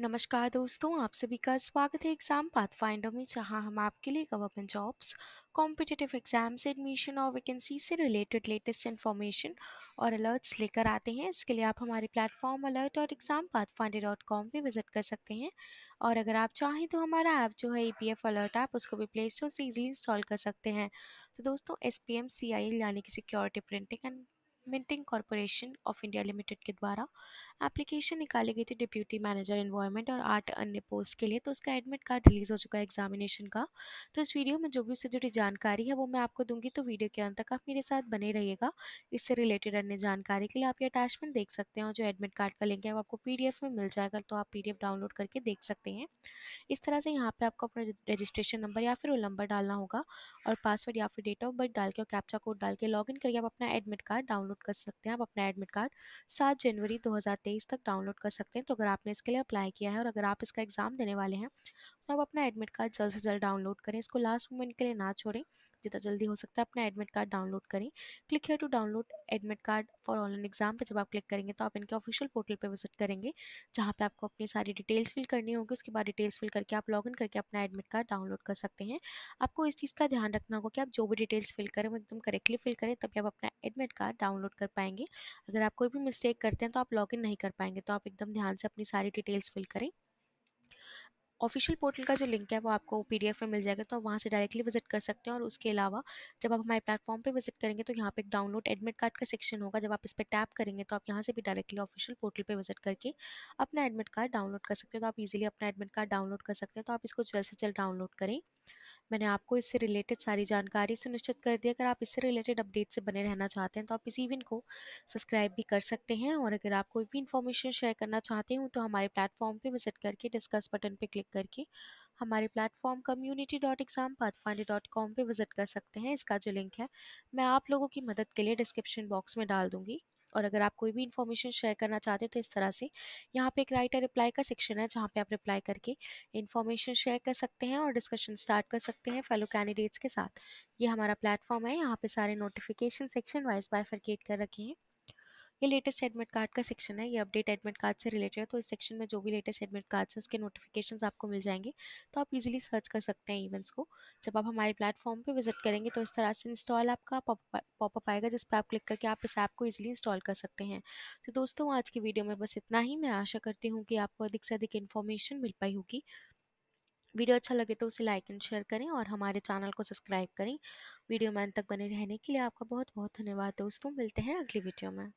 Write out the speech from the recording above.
नमस्कार दोस्तों आप सभी का स्वागत है एग्ज़ाम फाइंडर में जहां हम आपके लिए government jobs competitive exams admission और वैकेंसी से रिलेटेड लेटेस्ट इन्फॉर्मेशन और अलर्ट्स लेकर आते हैं इसके लिए आप हमारे प्लेटफॉर्म अलर्ट और एग्ज़ाम फाइंडर डॉट कॉम पर विजिट कर सकते हैं और अगर आप चाहें तो हमारा ऐप जो है E P F alert app उसको भी प्ले स्टोर से ईजिली इंस्टॉल कर सकते हैं तो दोस्तों S P M C I L यानी कि Security Printing and Minting Corporation of India Limited के द्वारा एप्लीकेशन निकाली गई थी डिप्यूटी मैनेजर इन्वायरमेंट और आठ अन्य पोस्ट के लिए तो उसका एडमिट कार्ड रिलीज़ हो चुका है एग्जामिनेशन का तो इस वीडियो में जो भी उससे जुड़ी जानकारी है वो मैं आपको दूंगी तो वीडियो के अंत तक आप मेरे साथ बने रहिएगा इससे रिलेटेड अन्य जानकारी के लिए आप ये अटैचमेंट देख सकते हैं और जो एडमिट कार्ड का लिंक है वो आपको पी में मिल जाएगा तो आप पी डाउनलोड करके देख सकते हैं इस तरह से यहाँ पर आपको अपना रजिस्ट्रेशन नंबर या फिर वो नंबर डालना होगा और पासवर्ड या फिर डेट ऑफ बर्थ डाल के और कैप्चा कोड डाल के लॉग करके आप अपना एडमिट कार्ड डाउनलोड डाउनलोड कर सकते हैं आप अपना एडमिट कार्ड सात जनवरी दो तक डाउनलोड कर सकते हैं तो अगर आपने इसके लिए अप्लाई किया है और अगर आप इसका एग्ज़ाम देने वाले हैं तो आप अपना एडमिट कार्ड जल्द से जल्द डाउनलोड करें इसको लास्ट मोमेंट के लिए ना छोड़ें जितना जल्दी हो सकता है अपना एडमिट कार्ड डाउनलोड करें click here to download admit card for online exam पर जब आप क्लिक करेंगे तो आप इनके ऑफिशियल पोर्टल पर विजिट करेंगे जहाँ पर आपको अपनी सारी डिटेल्स फिल करनी होगी उसके बाद डिटेल्स फिल करके आप लॉगिन करके अपना एडमिट कार्ड डाउनलोड कर सकते हैं आपको इस चीज़ का ध्यान रखना होगा कि आप जो भी डिटेल्स फिल करें वो एकदम करेक्टली फिल करें तभी आप अपना एडमिट कार्ड डाउनलोड कर पाएंगे अगर आप कोई भी मिस्टेक करते हैं तो आप लॉग नहीं कर पाएंगे तो आप एकदम ध्यान से अपनी सारी डिटेल्स फिल करें ऑफिशियल पोर्टल का जो लिंक है वो आपको पीडीएफ में मिल जाएगा तो आप वहाँ से डायरेक्टली विजिट कर सकते हैं और उसके अलावा जब आप हमारे प्लेटफॉर्म पे विजिट करेंगे तो यहाँ पे एक डाउनलोड एडमिट कार्ड का सेक्शन होगा जब आप इस पर टैप करेंगे तो आप यहाँ से भी डायरेक्टली ऑफिशियल पोर्टल पर विजिट करके अपना एडमिट कार्ड डाउनलोड कर सकते हैं तो आप ईजिली अपना एडमिट कार्ड डाउनलोड कर सकते हैं तो आप इसको जल्द से जल्द डाउनलोड करें मैंने आपको इससे रिलेटेड सारी जानकारी सुनिश्चित कर दी अगर आप इससे रिलेटेड अपडेट से बने रहना चाहते हैं तो आप इस इवेंट को सब्सक्राइब भी कर सकते हैं और अगर आप कोई भी इन्फॉर्मेशन शेयर करना चाहते हो तो हमारे प्लेटफॉर्म पर विजिट करके डिस्कस बटन पर क्लिक करके हमारे platform community dot exam pathfinder dot com पर विजिट कर सकते हैं इसका जो लिंक है मैं आप लोगों की मदद के लिए डिस्क्रिप्शन बॉक्स में डाल दूँगी और अगर आप कोई भी इन्फॉर्मेशन शेयर करना चाहते हो तो इस तरह से यहाँ पे एक राइट एंड रिप्लाई का सेक्शन है जहाँ पे आप रिप्लाई करके इन्फॉर्मेशन शेयर कर सकते हैं और डिस्कशन स्टार्ट कर सकते हैं फेलो कैंडिडेट्स के साथ ये हमारा प्लेटफॉर्म है यहाँ पे सारे notification section wise bifurcate कर रखे हैं ये लेटेस्ट एडमिट कार्ड का सेक्शन है ये अपडेट एडमिट कार्ड से रिलेटेड है तो इस सेक्शन में जो भी लेटेस्ट एडमिट कार्ड्स हैं उसके नोटिफिकेशन आपको मिल जाएंगे तो आप इजिली सर्च कर सकते हैं इवेंट्स को जब आप हमारे प्लेटफॉर्म पर विजिट करेंगे तो इस तरह से इंस्टॉल आपका पॉपअप आएगा जिस पर आप क्लिक करके आप इस ऐप को ईजिली इंस्टॉल कर सकते हैं तो दोस्तों आज की वीडियो में बस इतना ही मैं आशा करती हूँ कि आपको अधिक से अधिक इन्फॉर्मेशन मिल पाई होगी वीडियो अच्छा लगे तो उसे लाइक एंड शेयर करें और हमारे चैनल को सब्सक्राइब करें वीडियो में अंत तक बने रहने के लिए आपका बहुत बहुत धन्यवाद दोस्तों मिलते हैं अगली वीडियो में